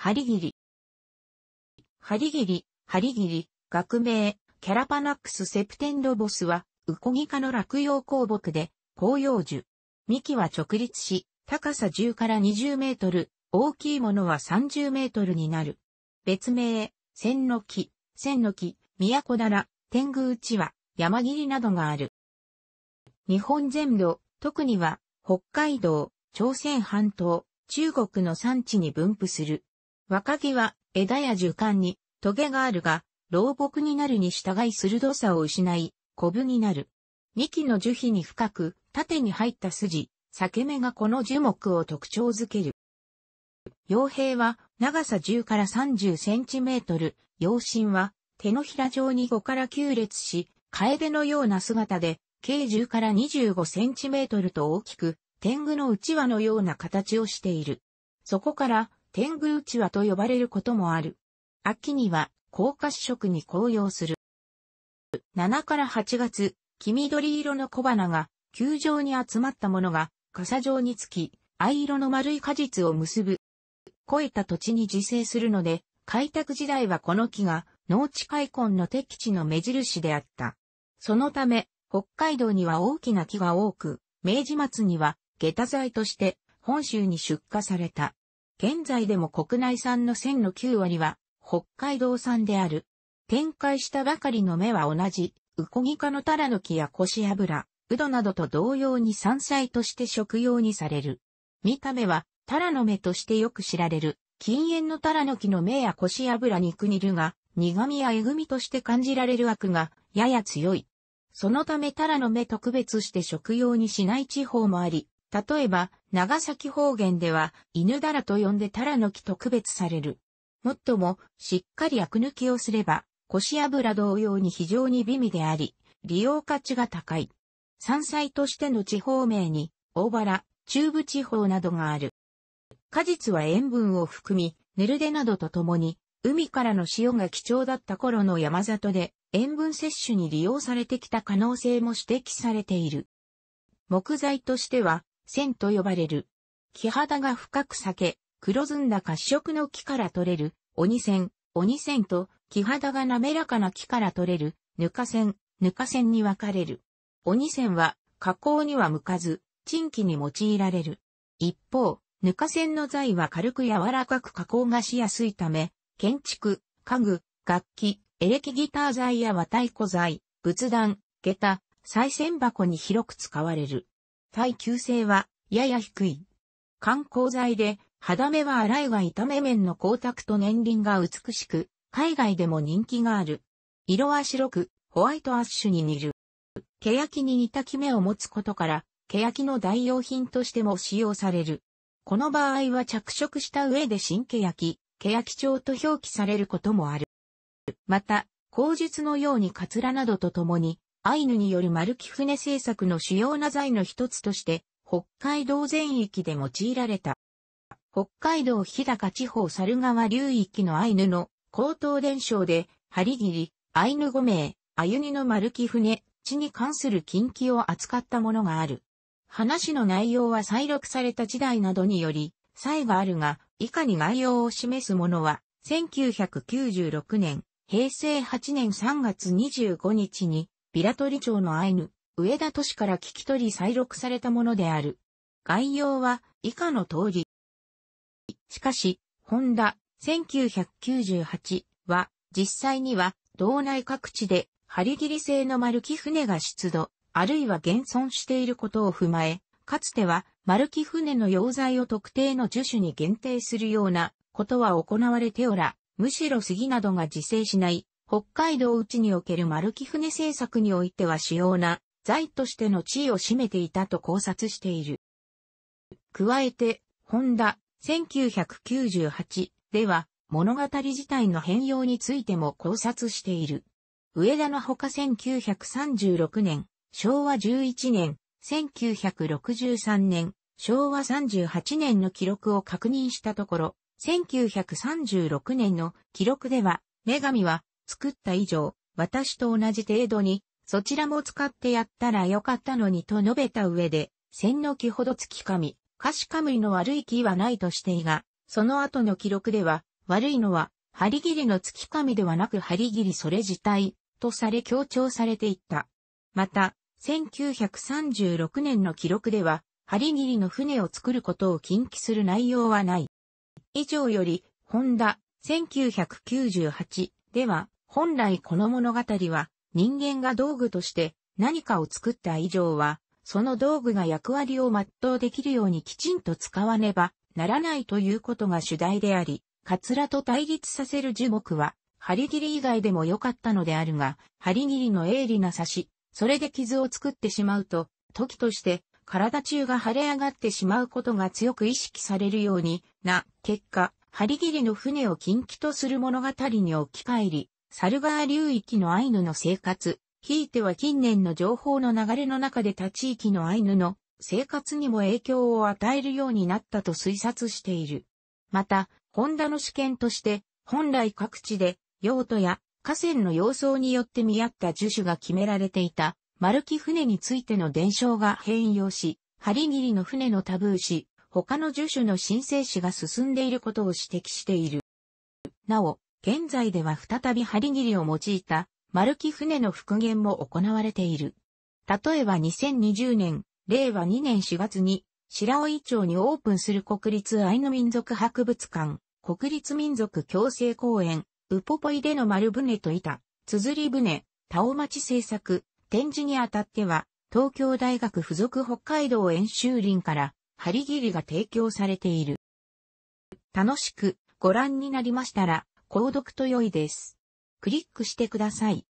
ハリギリ。ハリギリ、ハリギリ、学名、キャラパナックスセプテンドボスは、ウコギ科の落葉鉱木で、紅葉樹。幹は直立し、高さ10から20メートル、大きいものは30メートルになる。別名、千の木、千の木、都だ天狗内は、山切りなどがある。日本全土、特には、北海道、朝鮮半島、中国の産地に分布する。若木は枝や樹幹にトゲがあるが、老木になるに従い鋭さを失い、コブになる。幹の樹皮に深く、縦に入った筋、裂け目がこの樹木を特徴づける。傭兵は長さ10から30センチメートル、傭身は手のひら状に5から9列し、カエデのような姿で、計10から25センチメートルと大きく、天狗のうちわのような形をしている。そこから、天狗内ちと呼ばれることもある。秋には、高褐色に紅葉する。7から8月、黄緑色の小花が、球状に集まったものが、傘状につき、藍色の丸い果実を結ぶ。肥えた土地に自生するので、開拓時代はこの木が、農地開墾の敵地の目印であった。そのため、北海道には大きな木が多く、明治末には、下駄材として、本州に出荷された。現在でも国内産の線の9割は北海道産である。展開したばかりの芽は同じ、ウコギ科のタラの木やコシ油、ウドなどと同様に山菜として食用にされる。見た目はタラの芽としてよく知られる、禁煙のタラの木の芽やコシ油肉煮るが、苦味やえぐみとして感じられる悪が、やや強い。そのためタラの芽特別して食用にしない地方もあり、例えば、長崎方言では、犬だらと呼んでたらの木と区別される。もっとも、しっかりアク抜きをすれば、腰油同様に非常に美味であり、利用価値が高い。山菜としての地方名に、大原、中部地方などがある。果実は塩分を含み、ネルデなどとともに、海からの塩が貴重だった頃の山里で、塩分摂取に利用されてきた可能性も指摘されている。木材としては、線と呼ばれる。木肌が深く裂け、黒ずんだ褐色の木から取れる、鬼線、鬼線と、木肌が滑らかな木から取れる、ぬか線、ぬか線に分かれる。鬼線は、加工には向かず、賃金に用いられる。一方、ぬか線の材は軽く柔らかく加工がしやすいため、建築、家具、楽器、エレキギター材や和太鼓材、仏壇、下駄、再銭箱に広く使われる。耐久性はやや低い。観光材で肌目は粗いが炒め面の光沢と年輪が美しく、海外でも人気がある。色は白く、ホワイトアッシュに似る。ケヤキに似たキメを持つことから、ケヤキの代用品としても使用される。この場合は着色した上で新ケヤキ、ケヤキ帳と表記されることもある。また、口述のようにカツラなどとともに、アイヌによる丸木船政策の主要な材の一つとして、北海道全域で用いられた。北海道日高地方猿川流域のアイヌの高等伝承で、ハりギり、アイヌ5名、アユニの丸木船、地に関する近畿を扱ったものがある。話の内容は再録された時代などにより、差異があるが、以下に概要を示すものは、1996年、平成8年3月25日に、ビラトリ町のアイヌ、上田都市から聞き取り再録されたものである。概要は以下の通り。しかし、ホンダ1998は実際には道内各地でハリ切り製の丸木船が出土、あるいは現存していることを踏まえ、かつては丸木船の溶剤を特定の樹種に限定するようなことは行われておら、むしろ杉などが自生しない北海道内における丸木船政策においては主要な財としての地位を占めていたと考察している。加えて、ホンダ1998では物語自体の変容についても考察している。上田のほか1936年、昭和11年、1963年、昭和38年の記録を確認したところ、1936年の記録では、女神は作った以上、私と同じ程度に、そちらも使ってやったらよかったのにと述べた上で、千の木ほど月神、かむ神の悪い木はないとしていが、その後の記録では、悪いのは、張り切りの月神ではなく張り切りそれ自体、とされ強調されていった。また、1936年の記録では、張り切りの船を作ることを禁忌する内容はない。以上より、ホンダ、1998では、本来この物語は人間が道具として何かを作った以上は、その道具が役割を全うできるようにきちんと使わねばならないということが主題であり、カツラと対立させる樹木は、ハリギリ以外でも良かったのであるが、ハリギリの鋭利な刺し、それで傷を作ってしまうと、時として体中が腫れ上がってしまうことが強く意識されるようにな、結果、ハリギリの船を近畿とする物語に置き換えり、サルガー流域のアイヌの生活、ひいては近年の情報の流れの中で他地域のアイヌの生活にも影響を与えるようになったと推察している。また、ホンダの試験として、本来各地で用途や河川の様相によって見合った樹種が決められていた、丸木船についての伝承が変容し、針切りの船のタブーし、他の樹種の申請士が進んでいることを指摘している。なお、現在では再び針切りを用いた、丸木船の復元も行われている。例えば2020年、令和2年4月に、白老町にオープンする国立アイヌ民族博物館、国立民族共生公園、ウポポイでの丸船と板、た、綴り船、田尾町製作、展示にあたっては、東京大学附属北海道演習林から、針切りが提供されている。楽しくご覧になりましたら、購読と良いです。クリックしてください。